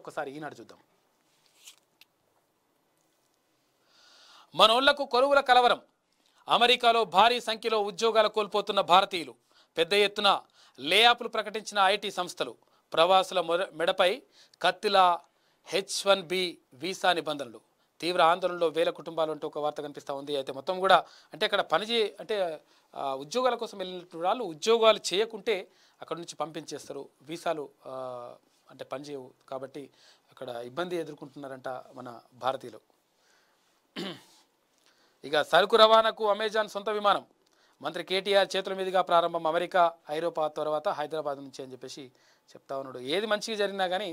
ఒకసారి ఈనాడు చూద్దాం మనోళ్లకు కొలువుల కలవరం అమెరికాలో భారీ సంఖ్యలో ఉద్యోగాలు కోల్పోతున్న భారతీయులు పెద్ద ఎత్తున లేయాపులు ప్రకటించిన ఐటీ సంస్థలు ప్రవాసుల మెడపై కత్తిల హెచ్ వన్ బి వీసా నిబంధనలు తీవ్ర ఆందోళనలో వేల కుటుంబాలు అంటూ ఒక వార్త కనిపిస్తూ ఉంది అయితే మొత్తం కూడా అంటే అక్కడ పనిచే అంటే ఉద్యోగాల కోసం వెళ్ళిన వాళ్ళు ఉద్యోగాలు చేయకుంటే అక్కడ నుంచి పంపించేస్తారు వీసాలు అంటే పనిచేయవు కాబట్టి అక్కడ ఇబ్బంది ఎదుర్కొంటున్నారంట మన భారతీయులు ఇక సరుకు రవాణాకు అమెజాన్ సొంత విమానం మంత్రి కేటీఆర్ చేతుల మీదుగా ప్రారంభం అమెరికా ఐరోపా తర్వాత హైదరాబాద్ నుంచి అని చెప్పేసి చెప్తా ఉన్నాడు ఏది మంచిగా జరిగినా కానీ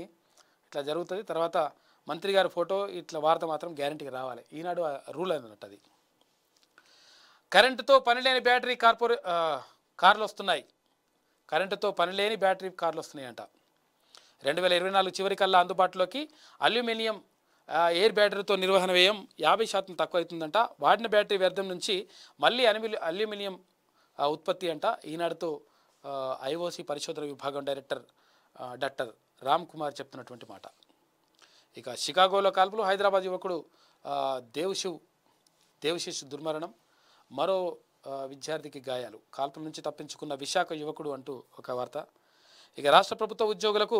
ఇట్లా జరుగుతుంది తర్వాత మంత్రి గారి ఫోటో ఇట్లా వార్త మాత్రం గ్యారంటీగా రావాలి ఈనాడు రూల్ అన్నట్టు అది కరెంటుతో పనిలేని బ్యాటరీ కార్పొరే కార్లు వస్తున్నాయి కరెంటుతో పనిలేని బ్యాటరీ కార్లు వస్తున్నాయంట రెండు వేల ఇరవై నాలుగు చివరికల్లా అందుబాటులోకి అల్యూమినియం ఎయిర్ బ్యాటరీతో నిర్వహణ వ్యయం యాభై శాతం అవుతుందంట వాడిన బ్యాటరీ వ్యర్థం నుంచి మళ్ళీ అనిమిల్ అల్యూమినియం ఉత్పత్తి అంట ఈనాడుతో ఐఓసి పరిశోధన విభాగం డైరెక్టర్ డాక్టర్ రామ్ కుమార్ చెప్తున్నటువంటి మాట ఇక షికాగోలో కాల్పులు హైదరాబాద్ యువకుడు దేవ్శివ్ దేవ్శిష్ దుర్మరణం మరో విద్యార్థికి గాయాలు కాల్పుల నుంచి తప్పించుకున్న విశాఖ యువకుడు అంటూ ఒక వార్త ఇక రాష్ట్ర ప్రభుత్వ ఉద్యోగులకు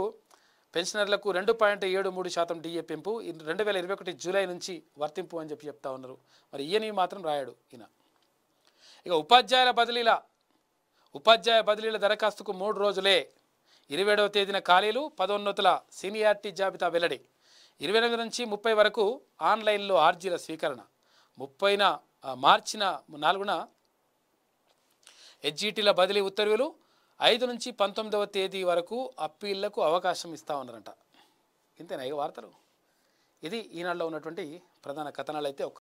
పెన్షనర్లకు రెండు పాయింట్ ఏడు మూడు శాతం డిఏ పెంపు రెండు వేల ఇరవై ఒకటి జూలై నుంచి వర్తింపు అని చెప్పి చెప్తా ఉన్నారు మరి ఈయన మాత్రం రాయాడు ఈయన ఇక ఉపాధ్యాయుల బదిలీల ఉపాధ్యాయ బదిలీల దరఖాస్తుకు మూడు రోజులే ఇరవై ఏడవ తేదీన ఖాళీలు పదోన్నతుల సీనియారిటీ జాబితా వెల్లడి ఇరవై ఎనిమిది నుంచి ముప్పై వరకు ఆన్లైన్లో ఆర్జీల స్వీకరణ ముప్పైన మార్చిన నాలుగున హెచ్జిటీల బదిలీ ఉత్తర్వులు ఐదు నుంచి పంతొమ్మిదవ తేదీ వరకు అప్పీళ్లకు అవకాశం ఇస్తా ఉన్నారంట ఇంతేనా ఐదు వార్తలు ఇది ఈనాడులో ఉన్నటువంటి ప్రధాన కథనాలు అయితే